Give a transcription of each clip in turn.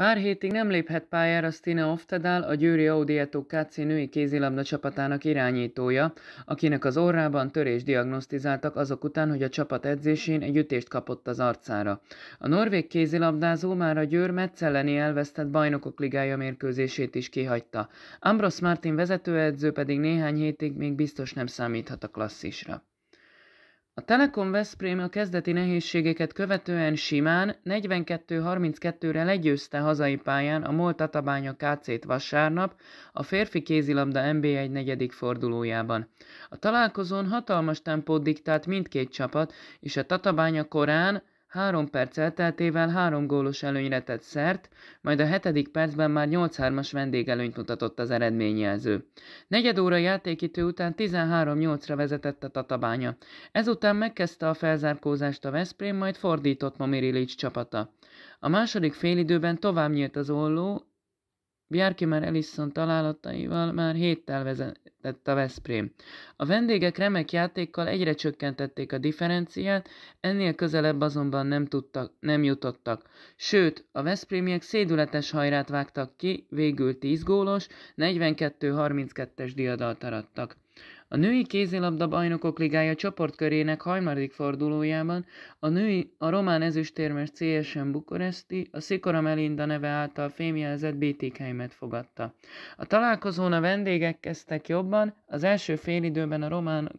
Pár hétig nem léphet pályára Stine Oftedal, a Győri Audietto KC női kézilabda csapatának irányítója, akinek az orrában törés diagnosztizáltak azok után, hogy a csapat edzésén egy ütést kapott az arcára. A norvég kézilabdázó már a Győr metzelleni elvesztett bajnokok ligája mérkőzését is kihagyta. Ambros Martin vezetőedző pedig néhány hétig még biztos nem számíthat a klasszisra. A Telekom Veszprém a kezdeti nehézségeket követően simán 42-32-re legyőzte hazai pályán a MOL Tatabánya KC-t vasárnap a férfi kézilabda NB1 negyedik fordulójában. A találkozón hatalmas tempót diktált mindkét csapat, és a Tatabánya korán Három perc elteltével három gólos előnyre tett szert, majd a hetedik percben már 8-3-as vendégelőnyt mutatott az eredményjelző. Negyed óra játékítő után 13-8-ra vezetett a tatabánya. Ezután megkezdte a felzárkózást a Veszprém, majd fordított Mamirilics csapata. A második félidőben tovább nyílt az olló, Bjarki már Ellison találataival már héttel vezetett a Veszprém. A vendégek remek játékkal egyre csökkentették a differenciát, ennél közelebb azonban nem, tudtak, nem jutottak. Sőt, a Veszprémiek szédületes hajrát vágtak ki, végül 10 gólos, 42-32-es diadalt arattak. A női kézilabda bajnokok ligája csoportkörének harmadik fordulójában a női a román ezüstérmes CSM Bukuresti a Szikora Melinda neve által fémjelzett BTK-met fogadta. A találkozón a vendégek kezdtek jobban, az első félidőben a román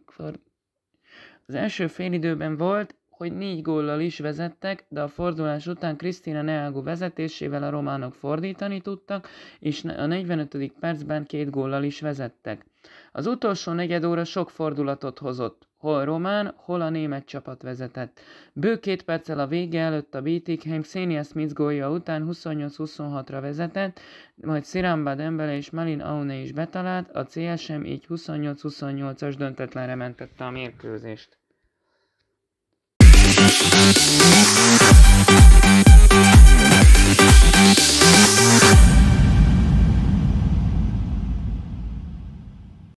az első félidőben volt hogy négy góllal is vezettek, de a fordulás után Krisztina Neágu vezetésével a románok fordítani tudtak, és a 45. percben két góllal is vezettek. Az utolsó negyed óra sok fordulatot hozott, hol román, hol a német csapat vezetett. Bő két perccel a vége előtt a Bietigheim Xenia Smith gólja után 28-26-ra vezetett, majd Siramba Dembele és Malin Aune is betalált, a CSM így 28-28-as döntetlenre mentette a mérkőzést. Thank you.